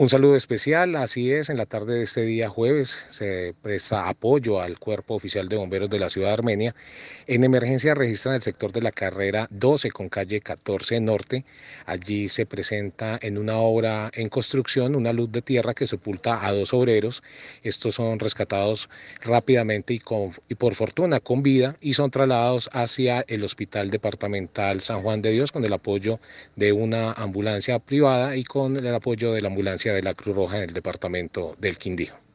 Un saludo especial, así es, en la tarde de este día jueves se presta apoyo al Cuerpo Oficial de Bomberos de la Ciudad de Armenia. En emergencia registran el sector de la carrera 12 con calle 14 Norte. Allí se presenta en una obra en construcción una luz de tierra que sepulta a dos obreros. Estos son rescatados rápidamente y, con, y por fortuna con vida y son trasladados hacia el Hospital Departamental San Juan de Dios con el apoyo de una ambulancia privada y con el apoyo de la ambulancia de la Cruz Roja en el departamento del Quindío.